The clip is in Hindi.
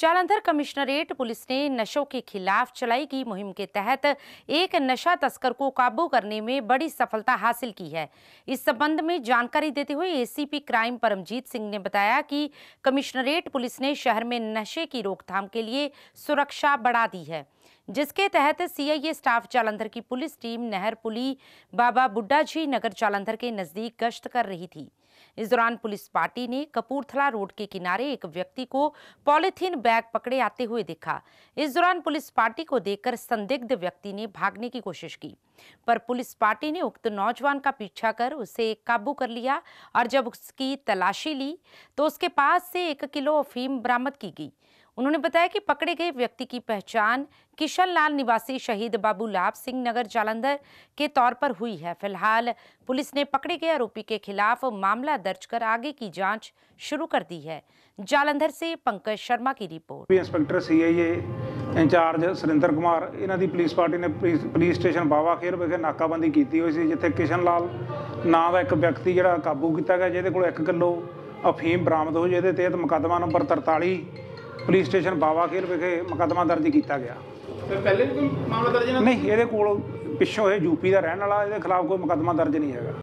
जालंधर कमिश्नरेट पुलिस ने नशों के खिलाफ चलाई गई मुहिम के तहत एक नशा तस्कर को काबू करने में बड़ी सफलता हासिल की है इस संबंध में जानकारी देते हुए एसीपी क्राइम परमजीत सिंह ने बताया कि कमिश्नरेट पुलिस ने शहर में नशे की रोकथाम के लिए सुरक्षा बढ़ा दी है जिसके तहत सीआईए स्टाफ जालंधर की पुलिस टीम नहर पुली बाबा बुड्ढा जी नगर जालंधर के नज़दीक गश्त कर रही थी इस दौरान पुलिस पार्टी ने कपूरथला रोड के किनारे एक व्यक्ति को पॉलिथीन बैग पकड़े आते हुए देखा इस दौरान पुलिस पार्टी को देखकर संदिग्ध व्यक्ति ने भागने की कोशिश की पर पुलिस पार्टी ने उक्त नौजवान का पीछा कर उसे काबू कर लिया और जब उसकी तलाशी ली तो उसके पास से एक किलो अफीम बरामद की गई उन्होंने बताया कि पकड़े गए व्यक्ति की पहचान किशन लाल निवासी शहीद बाबू लाभ सिंह नगर जालंधर के तौर पर हुई है फिलहाल पुलिस ने पकड़े गए आरोपी के खिलाफ मामला दर्ज कर आगे की जांच शुरू कर दी है जालंधर से पंकज शर्मा की report inspector C I Surinder Kumar ਇਹਨਾਂ ਦੀ ਪੁਲਿਸ पुलिस पार्टी ने पुलिस स्टेशन बाबा खेर विखे नाकाबंदी की हुई थी जिथे किशन लाल ना का एक व्यक्ति जरा काबू किया गया ਕੋਲ 1 ਕਿਲੋ ਅਫੀਮ ਬਰਾਮਦ ਹੋਈ ਜਿਹਦੇ मुकदमा नंबर तरताली ਪੁਲਿਸ ਸਟੇਸ਼ਨ ਬਾਵਾ ਖੇਲ ਵਿਖੇ ਮੁਕਦਮਾ ਦਰਜ ਕੀਤਾ ਗਿਆ ਪਹਿਲੇ ਵੀ ਕੋਈ ਮਾਮਲਾ ਦਰਜ ਨਹੀਂ ਇਹਦੇ ਕੋਲ ਪਿੱਛੋਂ ਇਹ ਯੂਪੀ ਦਾ ਰਹਿਣ ਵਾਲਾ ਇਹਦੇ ਖਿਲਾਫ ਕੋਈ ਮੁਕਦਮਾ ਦਰਜ ਨਹੀਂ ਹੈਗਾ